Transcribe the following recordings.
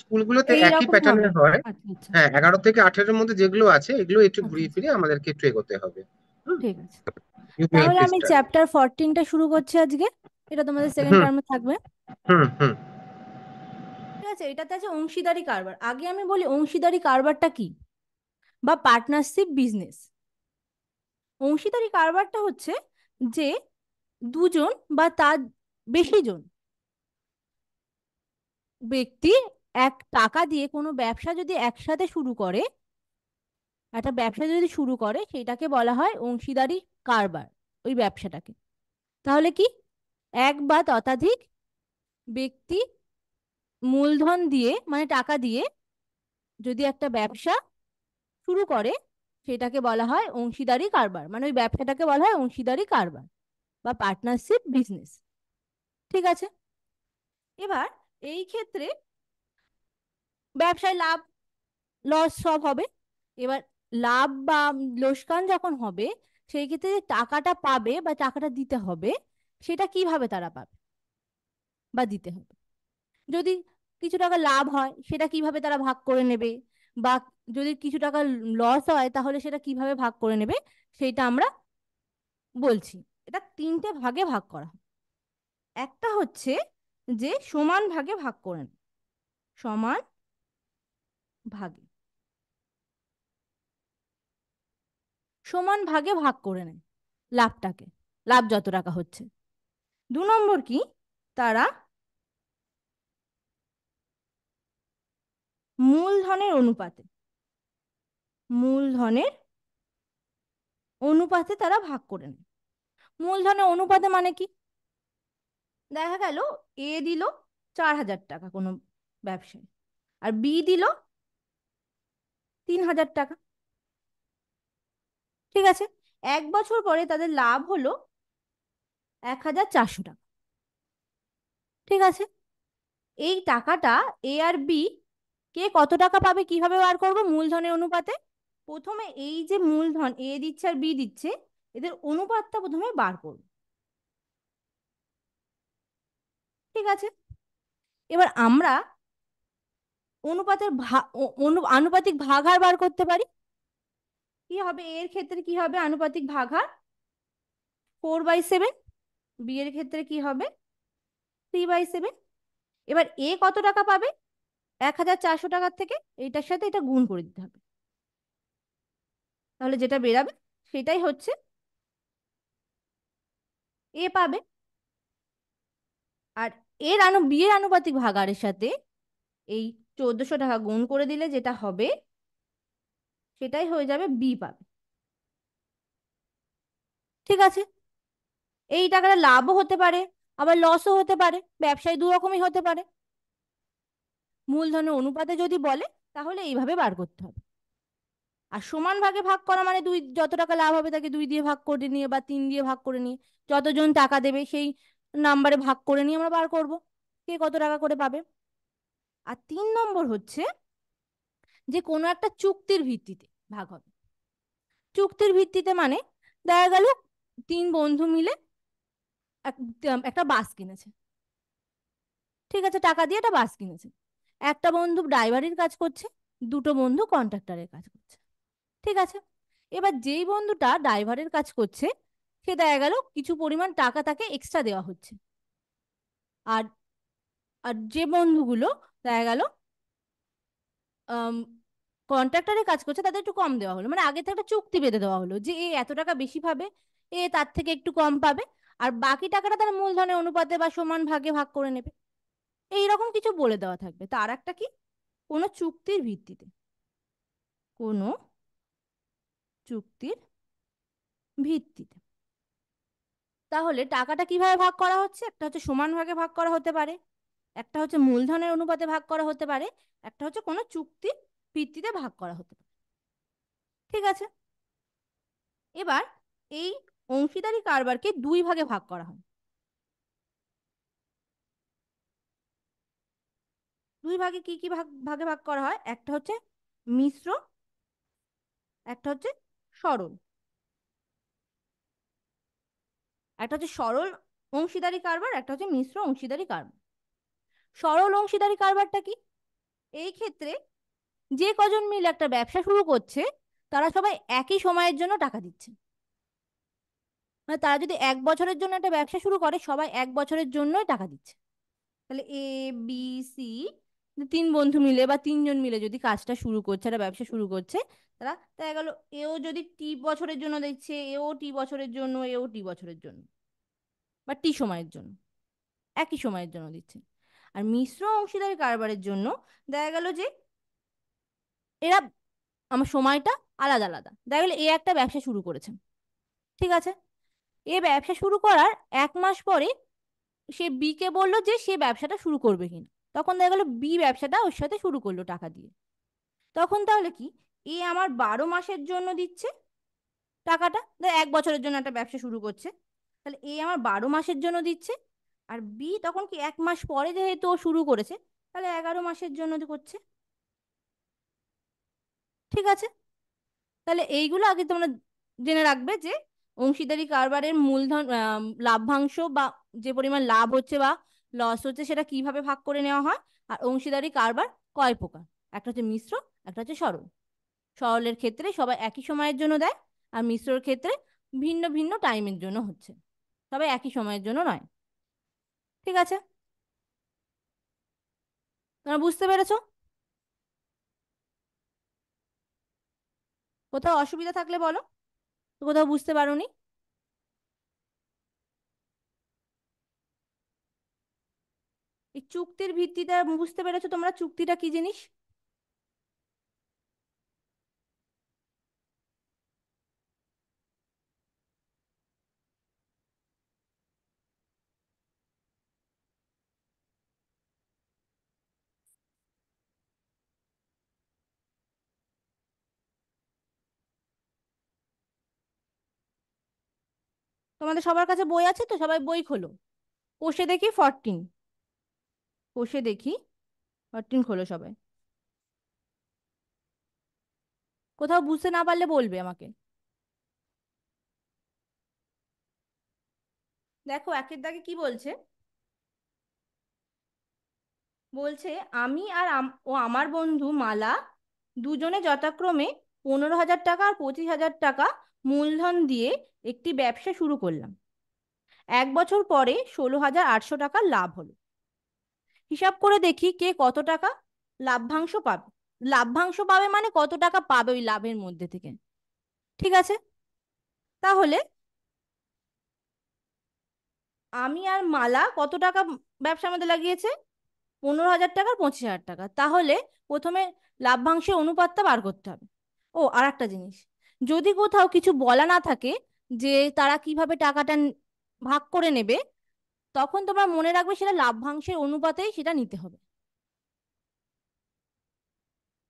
স্কুলগুলোতে একই প্যাটার্নে হয় আচ্ছা, আচ্ছা। হ্যাঁ এগারো থেকে আঠেরোর মধ্যে যেগুলো আছে এগুলো একটু আচ্ছা, ঘুরিয়ে ফিরে আমাদেরকে একটু এগোতে হবে ঠিক আছে তাহলে আমি চ্যাপ্টার শুরু করছি আজকে এটা তোমাদের সেকেন্ড টার্মে থাকবে ঠিক আছে এটাতে আছে অংশীদারি কারবার আগে আমি বলি অংশীদারি কারবারটা কি বা পার্টনারশিপ বিজনেস অংশীদারি কারবারটা হচ্ছে যে দুজন বা তার বেশি জন ব্যক্তি এক টাকা দিয়ে কোনো ব্যবসা যদি একসাথে শুরু করে একটা ব্যবসা যদি শুরু করে সেটাকে বলা হয় অংশীদারি কারবার ওই ব্যবসাটাকে তাহলে কি এক বা ততাধিক ব্যক্তি মূলধন দিয়ে মানে টাকা দিয়ে যদি একটা ব্যবসা শুরু করে সেটাকে বলা হয় অংশীদারি কারবার মানে ওই ব্যবসাটাকে বলা হয় অংশীদারি কারবার বা পার্টনারশিপ বিজনেস ঠিক আছে এবার এই ক্ষেত্রে ব্যবসায় লাভ লস সব হবে এবার লাভ বা লোকসান যখন হবে সেই ক্ষেত্রে যে টাকাটা পাবে বা টাকাটা দিতে হবে সেটা কিভাবে তারা পাবে বা দিতে হবে যদি কিছু টাকা লাভ হয় সেটা কিভাবে তারা ভাগ করে নেবে বা যদি কিছু টাকা লস হয় তাহলে সেটা কিভাবে ভাগ করে নেবে সেইটা আমরা বলছি এটা তিনটে ভাগে ভাগ করা হয় একটা হচ্ছে যে সমান ভাগে ভাগ করে নেবে সমান ভাগে সমান ভাগে ভাগ করে নেয় লাভটাকে লাভ যত টাকা হচ্ছে দু নম্বর কি তারা মূলধনের অনুপাতে মূলধনের অনুপাতে তারা ভাগ করে নেয় মূলধনের অনুপাতে মানে কি দেখা গেল এ দিল চার হাজার টাকা কোনো ব্যবসায় আর বি দিল তিন হাজার টাকা ঠিক আছে এক বছর পরে তাদের লাভ হলো এক হাজার চারশো টাকা ঠিক আছে এই টাকাটা এ আর বি কে কত টাকা পাবে কিভাবে বার করবে মূলধনের অনুপাতে প্রথমে এই যে মূলধন এ দিচ্ছে আর বি দিচ্ছে এদের অনুপাতটা প্রথমে বার করব ঠিক আছে এবার আমরা অনুপাতের আনুপাতিক ভাগহার বার করতে পারি কি হবে এর ক্ষেত্রে কি হবে আনুপাতিক ভাগার ফোর বাই সেভেন বি এর ক্ষেত্রে কি হবে থ্রি বাই সেভেন এবার এ কত টাকা পাবে এক হাজার চারশো টাকার থেকে এইটার সাথে এটা গুণ করে দিতে হবে তাহলে যেটা বেরাবে সেটাই হচ্ছে এ পাবে আর এর আনু বিয়ের আনুপাতিক ভাগারের সাথে এই চোদ্দোশো টাকা গুণ করে দিলে যেটা হবে সেটাই হয়ে যাবে বি পাবে ঠিক আছে এই টাকাটা লাভও হতে পারে আবার লসও হতে পারে ব্যবসায় দু রকমই হতে পারে মূলধনের অনুপাতে যদি বলে তাহলে এইভাবে বার করতে হবে আর সমান ভাগে ভাগ করা মানে দুই যত টাকা লাভ হবে তাকে দুই দিয়ে ভাগ করে নিয়ে বা তিন দিয়ে ভাগ করে নিয়ে যতজন টাকা দেবে সেই নাম্বারে ভাগ করে নিয়ে আমরা বার করব কে কত টাকা করে পাবে আর তিন নম্বর হচ্ছে যে কোনো একটা চুক্তির ভিত্তিতে ভাগ হবে চুক্তির ভিত্তিতে মানে দেখা গেল তিন বন্ধু মিলে একটা বাস কিনেছে ঠিক আছে টাকা দিয়ে একটা বাস কিনেছে একটা বন্ধু ড্রাইভারের কাজ করছে দুটো বন্ধু কন্ট্রাক্টরের কাজ করছে ঠিক আছে এবার যেই বন্ধুটা ড্রাইভারের কাজ করছে সে দেখা গেল কিছু পরিমাণ টাকা তাকে এক্সট্রা দেওয়া হচ্ছে আর আর যে বন্ধুগুলো দেখা গেল কন্ট্রাক্টরে কাজ করছে তাদের একটু কম দেওয়া হলো মানে আগে থেকে একটা চুক্তি বেঁধে দেওয়া হলো যে এ এত টাকা বেশি পাবে এ তার থেকে একটু কম পাবে আর বাকি টাকাটা তার মূলধনের অনুপাতে বা সমান ভাগে ভাগ করে নেবে এইরকম কিছু বলে দেওয়া থাকবে তার একটা কি কোনো চুক্তির ভিত্তিতে কোনো চুক্তির ভিত্তিতে তাহলে টাকাটা কিভাবে ভাগ করা হচ্ছে একটা হচ্ছে সমান ভাগে ভাগ করা হতে পারে একটা হচ্ছে মূলধনের অনুপাতে ভাগ করা হতে পারে একটা হচ্ছে কোনো চুক্তির ভিত্তিতে ভাগ করা হতে পারে ঠিক আছে এবার এই অংশীদারি কারবারকে দুই ভাগে ভাগ করা হয় দুই ভাগে কি কি ভাগ ভাগে ভাগ করা হয় একটা হচ্ছে মিশ্র একটা হচ্ছে সরল একটা হচ্ছে সরল অংশীদারি কারবার একটা হচ্ছে মিশ্র অংশীদারি কারবার সরল অংশীদারি কারবারটা কি এই ক্ষেত্রে যে কজন মিলে একটা ব্যবসা শুরু করছে তারা সবাই একই সময়ের জন্য টাকা দিচ্ছে মানে তারা যদি এক বছরের জন্য একটা ব্যবসা শুরু করে সবাই এক বছরের জন্যই টাকা দিচ্ছে তাহলে এ বি সি তিন বন্ধু মিলে বা তিনজন মিলে যদি কাজটা শুরু করছে একটা ব্যবসা শুরু করছে তারা দেখা গেল এও যদি টি বছরের জন্য দিচ্ছে এও টি বছরের জন্য এও টি বছরের জন্য বা টি সময়ের জন্য একই সময়ের জন্য দিচ্ছে আর মিশ্র অংশীদারি কারবারের জন্য দেখা গেল যে এরা আমার সময়টা আলাদা আলাদা দেখা গেলো এ একটা ব্যবসা শুরু করেছে ঠিক আছে এ ব্যবসা শুরু করার এক মাস পরে সে বিকে বলল যে সে ব্যবসাটা শুরু করবে কিনা তখন দেখা গেলো বি ব্যবসাটা ওর সাথে শুরু করলো টাকা দিয়ে তখন তাহলে কি এ আমার বারো মাসের জন্য দিচ্ছে টাকাটা এক বছরের জন্য একটা ব্যবসা শুরু করছে তাহলে এ আমার বারো মাসের জন্য দিচ্ছে আর বি তখন কি এক মাস পরে যেহেতু ও শুরু করেছে তাহলে এগারো মাসের জন্য করছে ঠিক আছে তাহলে এইগুলো আগে তোমরা জেনে রাখবে যে অংশীদারি কারবারের মূলধন লাভ্যাংশ বা যে পরিমাণ লাভ হচ্ছে বা লস হচ্ছে সেটা কিভাবে ভাগ করে নেওয়া হয় আর অংশীদারি কারবার কয় প্রকার একটা হচ্ছে মিশ্র একটা হচ্ছে সরল সরলের ক্ষেত্রে সবাই একই সময়ের জন্য দেয় আর মিশ্রর ক্ষেত্রে ভিন্ন ভিন্ন টাইমের জন্য হচ্ছে সবাই একই সময়ের জন্য নয় ঠিক আছে তোমরা বুঝতে পেরেছো কোথাও অসুবিধা থাকলে বলো তো কোথাও বুঝতে পারোনি এই চুক্তির ভিত্তিটা বুঝতে পেরেছো তোমরা চুক্তিটা কি জিনিস তোমাদের সবার কাছে বই আছে তো সবাই বই খোলো কোষে দেখি ফরটিন কোষে দেখি ফরটিন খোলো সবাই কোথাও বুঝতে না পারলে বলবে আমাকে দেখো একের দাগে কি বলছে বলছে আমি আর ও আমার বন্ধু মালা দুজনে যথাক্রমে পনেরো হাজার টাকা আর পঁচিশ হাজার টাকা মূলধন দিয়ে একটি ব্যবসা শুরু করলাম এক বছর পরে ষোলো হাজার আটশো টাকা লাভ হলো হিসাব করে দেখি কে কত টাকা লাভ্যাংশ পাবে লাভ্যাংশ পাবে মানে কত টাকা পাবে ওই লাভের মধ্যে থেকে ঠিক আছে তাহলে আমি আর মালা কত টাকা ব্যবসার মধ্যে লাগিয়েছে পনেরো হাজার টাকার পঁচিশ হাজার টাকা তাহলে প্রথমে লাভ্যাংশের অনুপাতটা বার করতে হবে ও আর একটা জিনিস যদি কোথাও কিছু বলা না থাকে যে তারা কিভাবে টাকাটা ভাগ করে নেবে তখন তোমরা মনে রাখবে সেটা লাভ্যাংশের অনুপাতেই সেটা নিতে হবে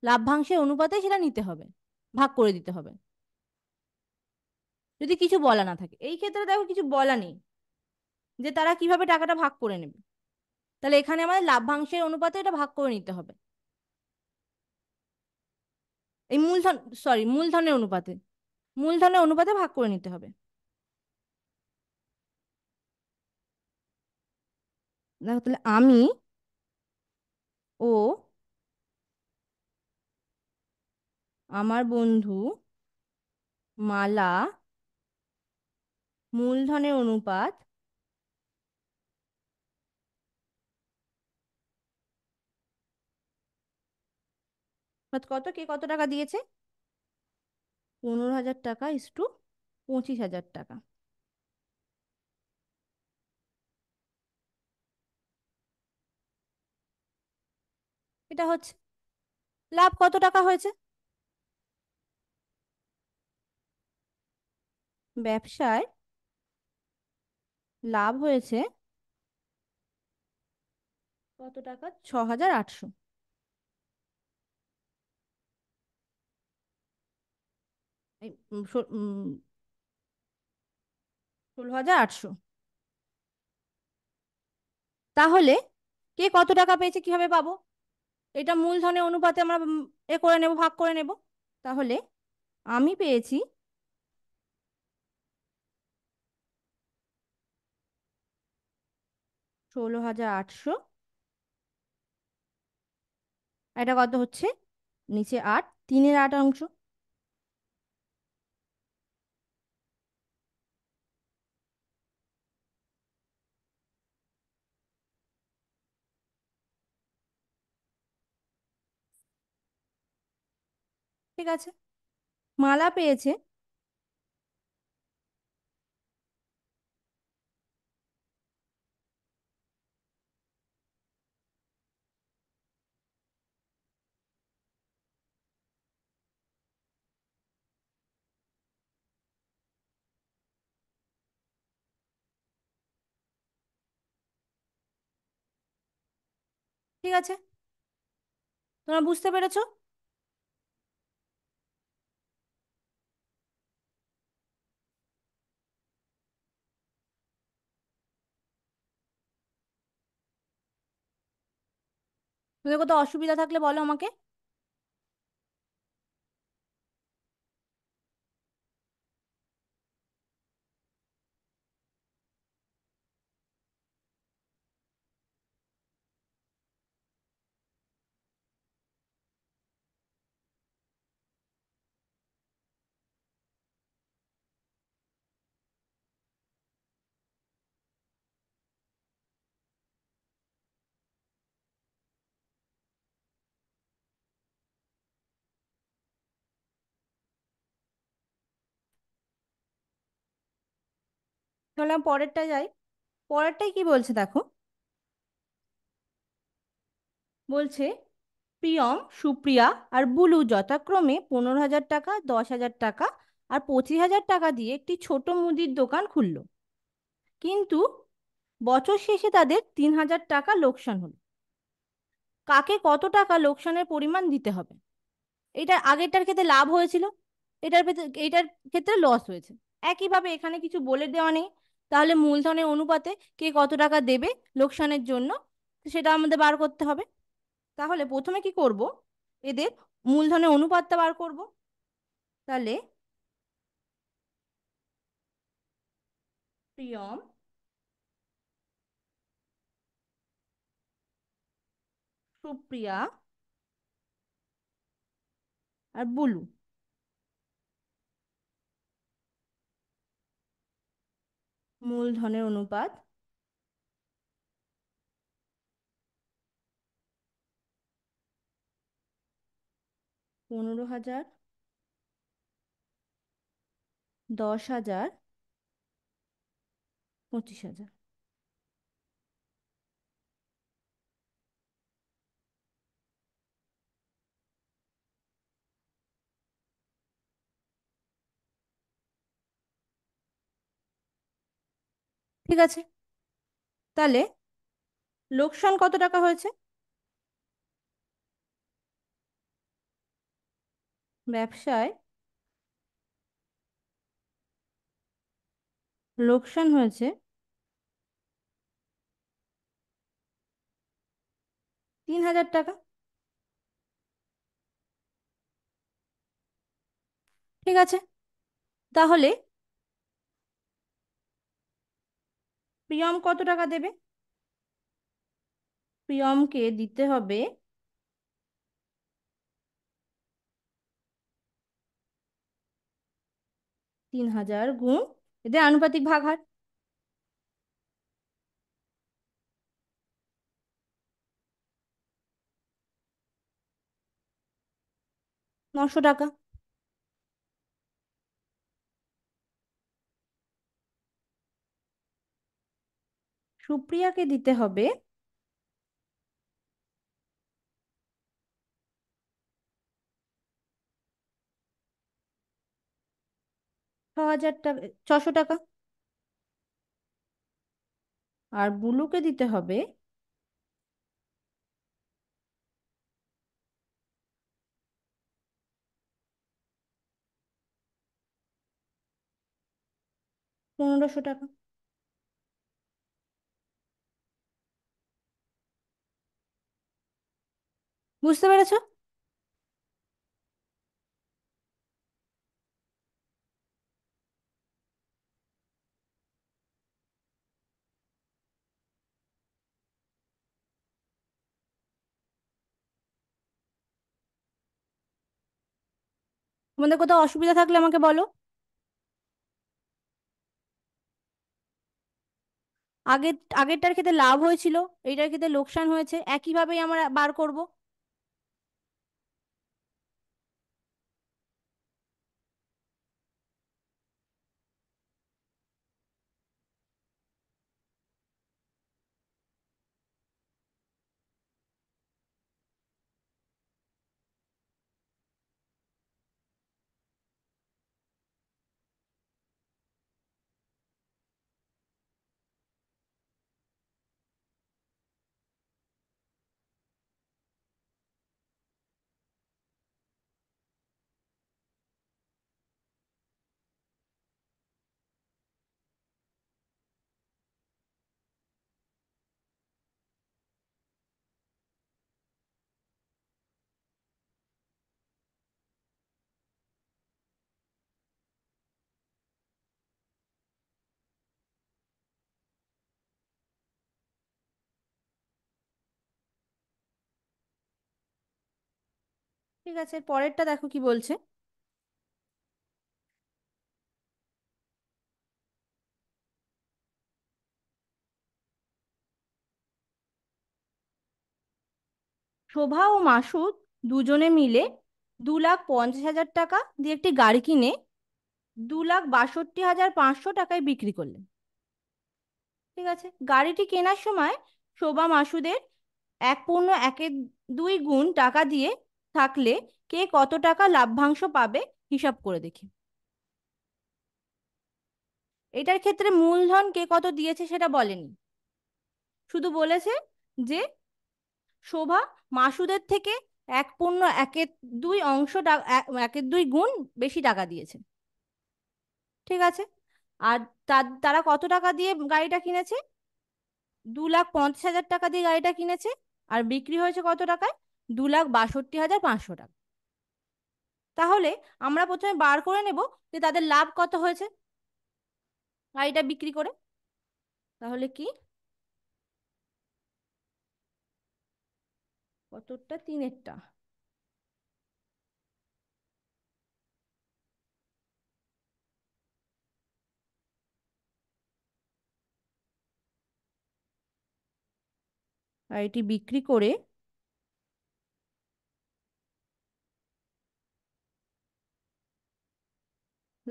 লাভ্যাংশের অনুপাতেই সেটা নিতে হবে ভাগ করে দিতে হবে যদি কিছু বলা না থাকে এই ক্ষেত্রে দেখো কিছু বলা নেই যে তারা কিভাবে টাকাটা ভাগ করে নেবে তাহলে এখানে আমাদের লাভ্যাংশের অনুপাতে এটা ভাগ করে নিতে হবে এই মূলধন সরি মূলধনের অনুপাতে মূলধনের অনুপাতে ভাগ করে নিতে হবে দেখো তাহলে আমি ও আমার বন্ধু মালা মূলধনের অনুপাত কত কে কত টাকা দিয়েছে পনেরো হাজার টাকা ইস টু পঁচিশ হাজার টাকা এটা হচ্ছে লাভ কত টাকা হয়েছে ব্যবসায় লাভ হয়েছে কত টাকা ছ হাজার আটশো ষোলো হাজার আটশো তাহলে কে কত টাকা পেয়েছে কিভাবে পাবো এটা মূলধনে অনুপাতে আমরা এ করে নেব ভাগ করে নেব তাহলে আমি পেয়েছি ষোলো হাজার আটশো এটা কত হচ্ছে নিচে আট তিনের আট অংশ ঠিক আছে মালা পেয়েছে ঠিক আছে তোমরা বুঝতে পেরেছো তুমি কোথাও অসুবিধা থাকলে বলো আমাকে ধরলাম পরেরটা যাই পরেরটাই কি বলছে দেখো বলছে প্রিয়ম সুপ্রিয়া আর বুলু যথাক্রমে পনেরো হাজার টাকা দশ হাজার টাকা আর পঁচিশ হাজার টাকা দিয়ে একটি ছোট মুদির দোকান খুলল কিন্তু বছর শেষে তাদের তিন হাজার টাকা লোকসান হলো কাকে কত টাকা লোকসানের পরিমাণ দিতে হবে এটা আগেরটার ক্ষেত্রে লাভ হয়েছিল এটার এটার ক্ষেত্রে লস হয়েছে একইভাবে এখানে কিছু বলে দেওয়া নেই তাহলে মূলধনের অনুপাতে কে কত টাকা দেবে লোকসানের জন্য সেটা আমাদের বার করতে হবে তাহলে প্রথমে কি করব এদের মূলধনের অনুপাতটা বার করব তাহলে প্রিয়ম সুপ্রিয়া আর বুলু মূলধনের অনুপাত পনেরো হাজার দশ হাজার পঁচিশ হাজার ঠিক আছে তাহলে লোকসান কত টাকা হয়েছে ব্যবসায় লোকসান হয়েছে তিন হাজার টাকা ঠিক আছে তাহলে প্রিয়ম কত টাকা দেবে প্রিয়মকে দিতে হবে তিন হাজার গুণ এদের আনুপাতিক হার নশো টাকা সুপ্রিয়াকে দিতে হবে ছ হাজার টাকা ছশো টাকা আর বুলুকে দিতে হবে পনেরোশো টাকা বুঝতে পেরেছো তোমাদের কোথাও অসুবিধা থাকলে আমাকে বলো আগের আগেরটার ক্ষেত্রে লাভ হয়েছিল এইটার ক্ষেত্রে লোকসান হয়েছে একইভাবেই আমরা বার করব ঠিক আছে পরেরটা দেখো কি বলছে শোভা ও মাসুদ দুজনে মিলে দু লাখ পঞ্চাশ হাজার টাকা দিয়ে একটি গাড়ি কিনে দু লাখ বাষট্টি হাজার পাঁচশো টাকায় বিক্রি করলেন ঠিক আছে গাড়িটি কেনার সময় শোভা মাসুদের এক পূর্ণ একের দুই গুণ টাকা দিয়ে থাকলে কে কত টাকা লাভ্যাংশ পাবে হিসাব করে দেখি এটার ক্ষেত্রে মূলধন কে কত দিয়েছে সেটা বলেনি শুধু বলেছে যে শোভা মাসুদের থেকে এক পূর্ণ একের দুই অংশ একের দুই গুণ বেশি টাকা দিয়েছে ঠিক আছে আর তারা কত টাকা দিয়ে গাড়িটা কিনেছে দু লাখ পঞ্চাশ হাজার টাকা দিয়ে গাড়িটা কিনেছে আর বিক্রি হয়েছে কত টাকায় দু লাখ বাষট্টি হাজার পাঁচশো টাকা তাহলে আমরা প্রথমে বার করে নেব যে তাদের লাভ কত হয়েছে গাড়িটা বিক্রি করে তাহলে কি কতটা তিনেরটা গাড়িটি বিক্রি করে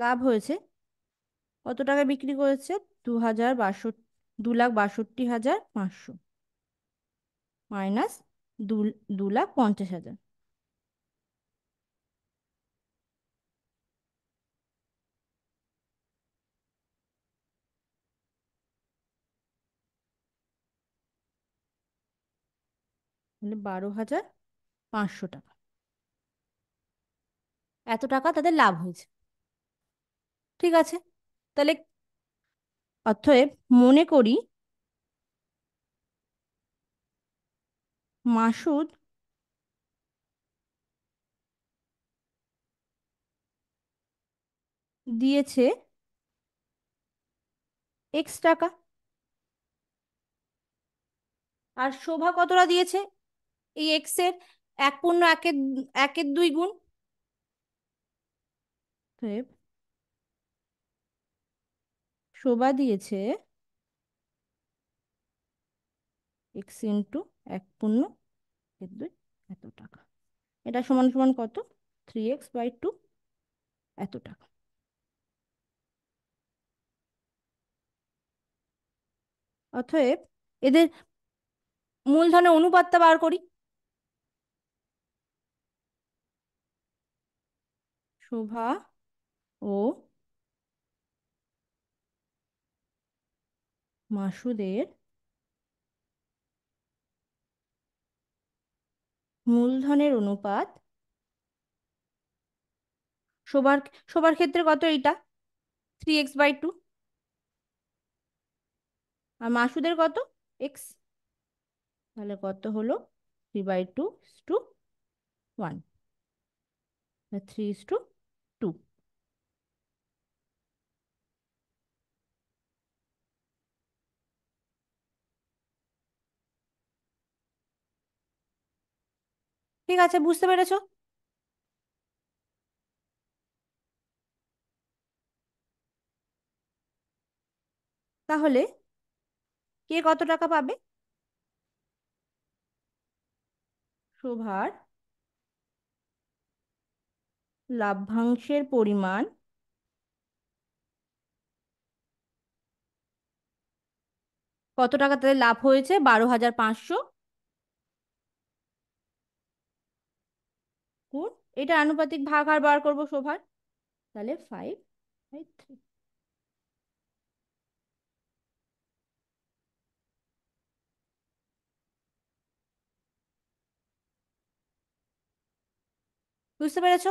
লাভ হয়েছে কত টাকা বিক্রি করেছে দু হাজার বাষট্টি দু লাখ বাষট্টি হাজার পাঁচশো মাইনাস দু দু লাখ পঞ্চাশ হাজার মানে বারো হাজার পাঁচশো টাকা এত টাকা তাদের লাভ হয়েছে ঠিক আছে তাহলে অতএব মনে করি মাসুদ দিয়েছে এক্স টাকা আর শোভা কতটা দিয়েছে এই এক্স এর এক পূর্ণ একের একের দুই গুণ শোভা দিয়েছে এক্স ইন্টু এক পূর্ণ দুই এত টাকা এটা সমান সমান কত থ্রি এক্স বাই টু এত টাকা অতএব এদের মূলধনে অনুপাতটা বার করি শোভা ও মাসুদের মূলধনের অনুপাত শোবার শোবার ক্ষেত্রে কত এইটা থ্রি এক্স বাই টু আর মাসুদের কত এক্স তাহলে কত হলো three by two two one three is two two ঠিক আছে বুঝতে পেরেছো তাহলে কে কত টাকা পাবে শোভার লাভ্যাংশের পরিমাণ কত টাকা তাদের লাভ হয়েছে বারো হাজার পাঁচশো এটা আনুপাতিক ভাগ আর বার করবো শোভার তাহলে ফাইভ বাই থ্রি বুঝতে পেরেছো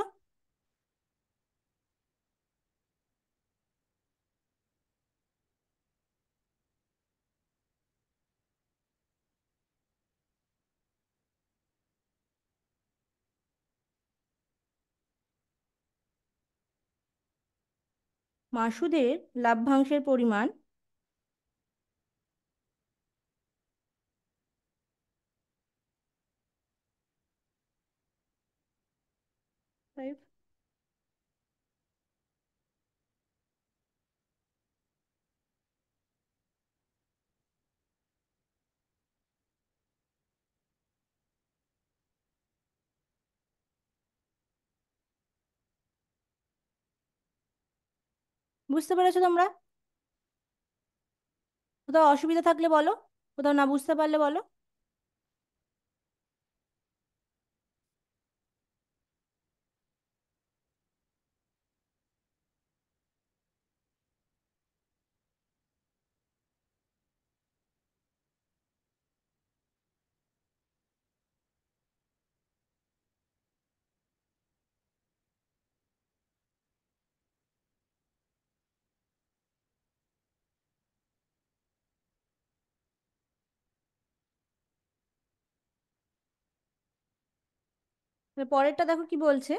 মাসুদের লাভ্যাংশের পরিমাণ বুঝতে পেরেছো তোমরা কোথাও অসুবিধা থাকলে বলো কোথাও না বুঝতে পারলে বলো পরেরটা দেখো কি বলছে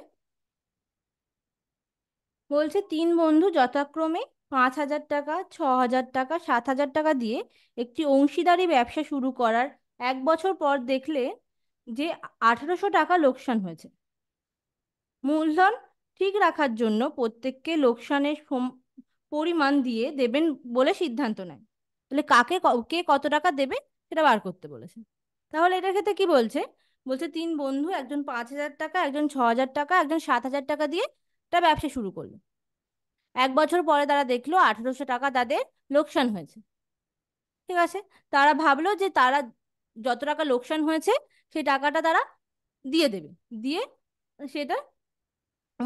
বলছে তিন বন্ধু যথাক্রমে পাঁচ হাজার টাকা ছ হাজার টাকা সাত হাজার টাকা দিয়ে একটি অংশীদারি ব্যবসা শুরু করার এক বছর পর দেখলে যে আঠারোশো টাকা লোকসান হয়েছে মূলধন ঠিক রাখার জন্য প্রত্যেককে লোকসানের পরিমাণ দিয়ে দেবেন বলে সিদ্ধান্ত নেয় তাহলে কাকে কে কত টাকা দেবে সেটা বার করতে বলেছে তাহলে এটার ক্ষেত্রে কি বলছে বলছে তিন বন্ধু একজন পাঁচ হাজার টাকা একজন ছ হাজার টাকা একজন সাত হাজার টাকা দিয়ে একটা ব্যবসা শুরু করলো এক বছর পরে তারা দেখলো আঠেরোশো টাকা তাদের লোকসান হয়েছে ঠিক আছে তারা ভাবলো যে তারা যত টাকা লোকসান হয়েছে সেই টাকাটা তারা দিয়ে দেবে দিয়ে সেটা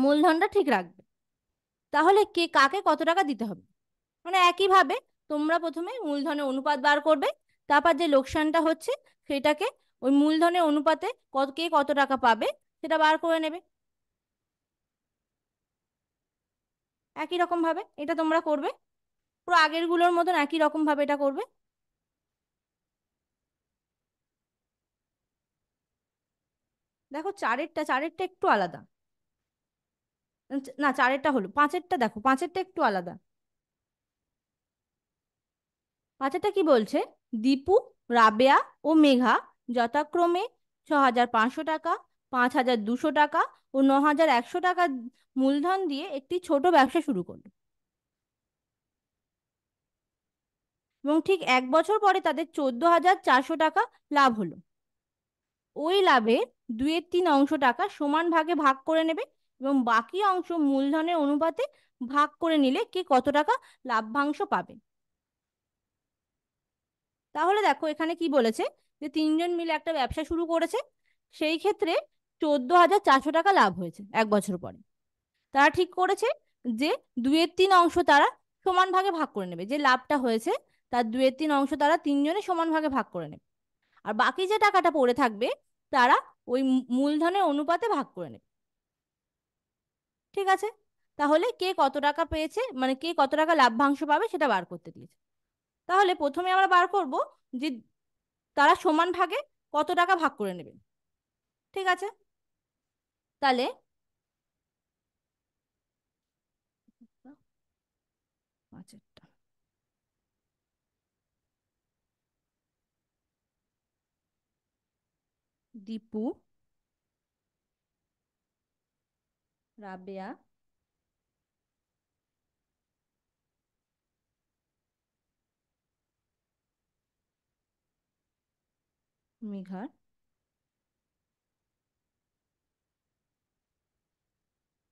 মূলধনটা ঠিক রাখবে তাহলে কে কাকে কত টাকা দিতে হবে মানে একইভাবে তোমরা প্রথমে মূলধনের অনুপাত বার করবে তারপর যে লোকসানটা হচ্ছে সেটাকে ওই মূলধনের অনুপাতে কত কে কত টাকা পাবে সেটা বার করে নেবে একই রকম ভাবে এটা তোমরা করবে পুরো আগেরগুলোর মতন একই রকম ভাবে এটা করবে দেখো চারেরটা চারেরটা একটু আলাদা না চারেরটা হলো পাঁচেরটা দেখো পাঁচেরটা একটু আলাদা পাঁচেরটা কি বলছে দীপু রাবেয়া ও মেঘা যথাক্রমে ছ হাজার পাঁচশো টাকা পাঁচ হাজার দুশো টাকা ও ন হাজার একশো টাকা মূলধন দিয়ে একটি ছোট ব্যবসা শুরু করল এবং ঠিক এক বছর পরে তাদের চোদ্দ হাজার চারশো টাকা লাভ হলো ওই লাভে দুয়ের তিন অংশ টাকা সমান ভাগে ভাগ করে নেবে এবং বাকি অংশ মূলধনের অনুপাতে ভাগ করে নিলে কে কত টাকা লাভ্যাংশ পাবে তাহলে দেখো এখানে কি বলেছে যে তিনজন মিলে একটা ব্যবসা শুরু করেছে সেই ক্ষেত্রে চোদ্দ হাজার চারশো টাকা লাভ হয়েছে এক বছর পরে তারা ঠিক করেছে যে দুয়ের তিন অংশ তারা সমান ভাগে ভাগ করে নেবে যে লাভটা হয়েছে তার দুয়ের তিন অংশ তারা তিনজনে সমান ভাগে ভাগ করে নেবে আর বাকি যে টাকাটা পড়ে থাকবে তারা ওই মূলধনের অনুপাতে ভাগ করে নেবে ঠিক আছে তাহলে কে কত টাকা পেয়েছে মানে কে কত টাকা লাভ্যাংশ পাবে সেটা বার করতে দিয়েছে তাহলে প্রথমে আমরা বার করব যে তারা সমান ভাগে কত টাকা ভাগ করে নেবেন ঠিক আছে তাহলে আচ্ছা, দীপু রাবেয়া মেঘার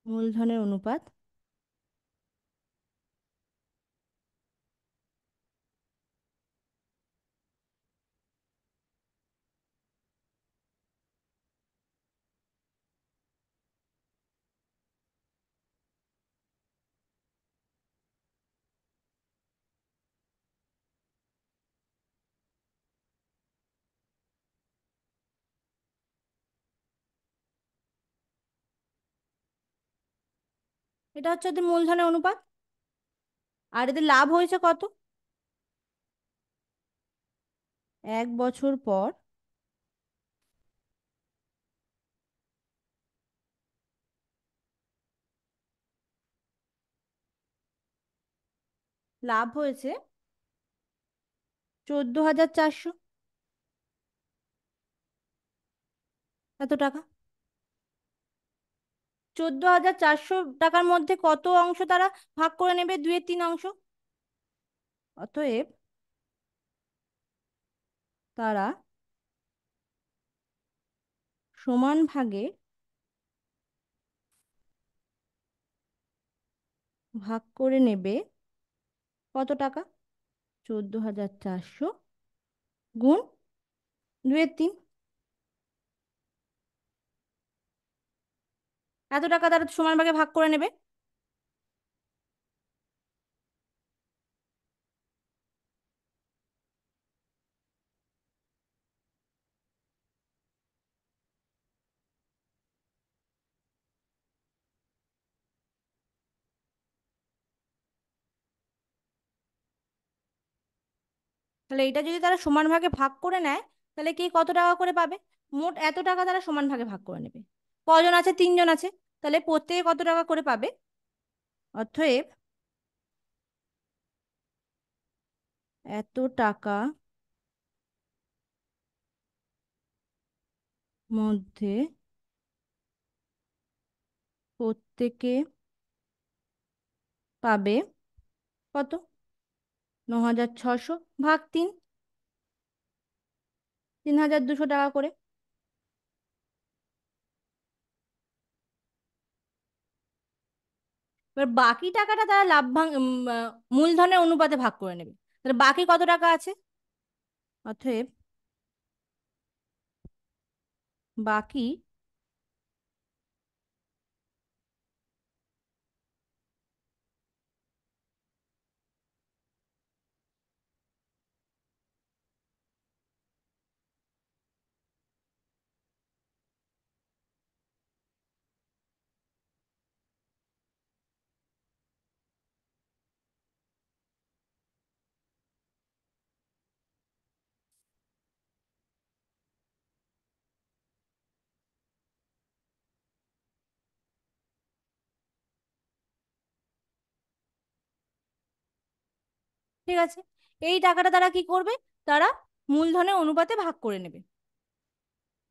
মূলধনের অনুপাত এটা হচ্ছে ওদের মূলধনের অনুপাত আর এদের লাভ হয়েছে কত এক বছর পর লাভ হয়েছে চোদ্দ হাজার চারশো এত টাকা চোদ্দ হাজার চারশো টাকার মধ্যে কত অংশ তারা ভাগ করে নেবে দুয়ের তিন অংশ অতএব তারা সমান ভাগে ভাগ করে নেবে কত টাকা চোদ্দ হাজার চারশো গুণ দুয়ের তিন এত টাকা তারা সমান ভাগে ভাগ করে নেবে তাহলে এটা যদি তারা সমান ভাগে ভাগ করে নেয় তাহলে কে কত টাকা করে পাবে মোট এত টাকা তারা সমান ভাগে ভাগ করে নেবে কজন আছে তিনজন আছে তাহলে প্রত্যেকে কত টাকা করে পাবে অথব এত টাকা মধ্যে প্রত্যেকে পাবে কত ন হাজার ছশো ভাগ তিন তিন হাজার দুশো টাকা করে এবার বাকি টাকাটা তারা লাভ ভাঙ মূলধনের অনুপাতে ভাগ করে নেবে তাহলে বাকি কত টাকা আছে অতএব বাকি ঠিক আছে এই টাকাটা তারা কি করবে তারা মূলধনের অনুপাতে ভাগ করে নেবে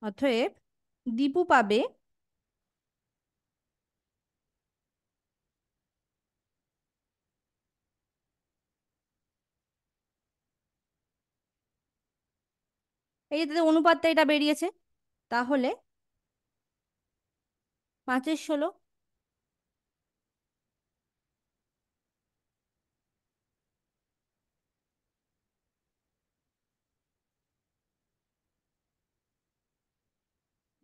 অতএব দীপু পাবে এই যে অনুপাতটা এটা বেরিয়েছে তাহলে পাঁচের ষোলো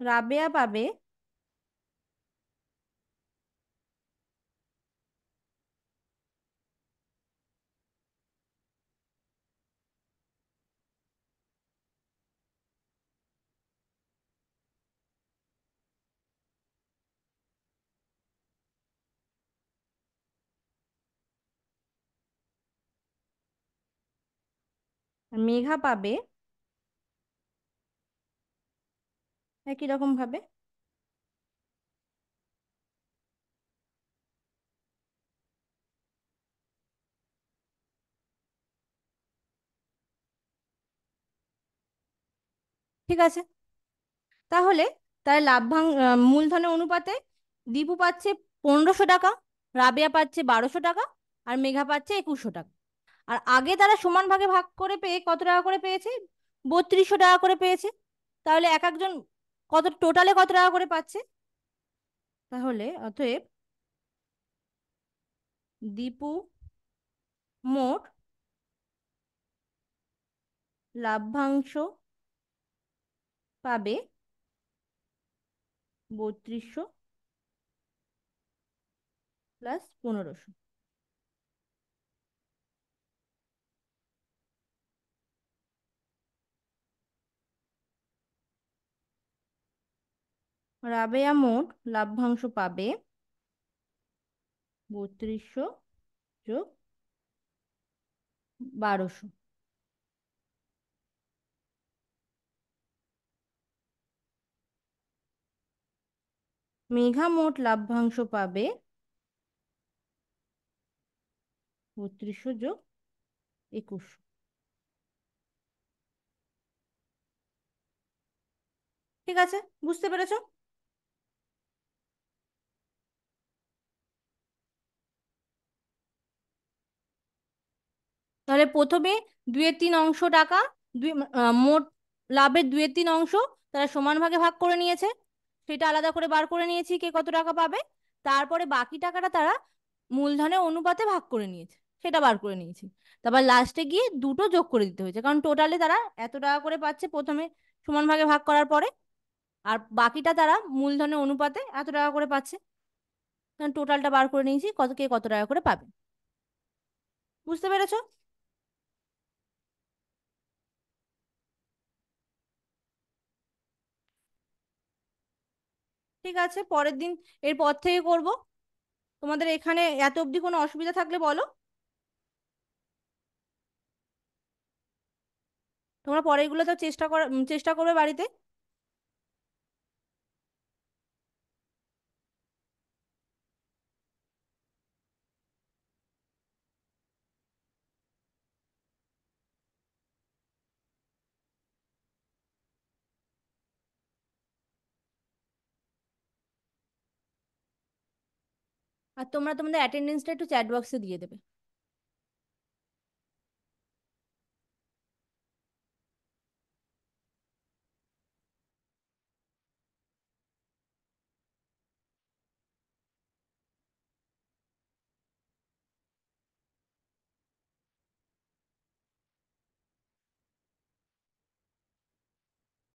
রাবেয়া পাবে মেঘা পাবে একই ভাবে ঠিক আছে তাহলে তার লাভ্যাং মূলধনের অনুপাতে দীপু পাচ্ছে পনেরোশো টাকা রাবেয়া পাচ্ছে বারোশো টাকা আর মেঘা পাচ্ছে একুশশো টাকা আর আগে তারা সমান ভাগে ভাগ করে পেয়ে কত টাকা করে পেয়েছে বত্রিশশো টাকা করে পেয়েছে তাহলে এক একজন কত টোটালে কত টাকা করে পাচ্ছে তাহলে অতএব দীপু মোট লাভ্যাংশ পাবে বত্রিশশো প্লাস পনেরোশো রাবেয়া মোট লাভ্যাংশ পাবে বত্রিশশো যোগ বারোশো মেঘা মোট লাভ্যাংশ পাবে বত্রিশশো যোগ একুশ ঠিক আছে বুঝতে পেরেছো তাহলে প্রথমে দুয়ের তিন অংশ টাকা দুই মোট লাভের দুয়ের তিন অংশ তারা সমান ভাগে ভাগ করে নিয়েছে সেটা আলাদা করে বার করে নিয়েছি কে কত টাকা পাবে তারপরে বাকি টাকাটা তারা মূলধনের অনুপাতে ভাগ করে নিয়েছে সেটা বার করে নিয়েছি তারপর লাস্টে গিয়ে দুটো যোগ করে দিতে হয়েছে কারণ টোটালে তারা এত টাকা করে পাচ্ছে প্রথমে সমান ভাগে ভাগ করার পরে আর বাকিটা তারা মূলধনের অনুপাতে এত টাকা করে পাচ্ছে টোটালটা বার করে নিয়েছি কত কে কত টাকা করে পাবে বুঝতে পেরেছো ঠিক আছে পরের দিন এর পর থেকে করব তোমাদের এখানে এত অবধি কোনো অসুবিধা থাকলে বলো তোমরা পরেরগুলো তো চেষ্টা করা চেষ্টা করবে বাড়িতে আর তোমরা তোমাদের অ্যাটেন্ডেন্সটা একটু চ্যাট বক্সে দিয়ে দেবে